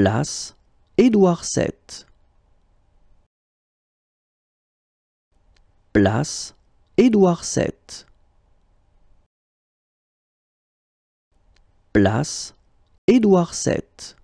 Place, Édouard VII. Place, Édouard VII. Place, Édouard VII.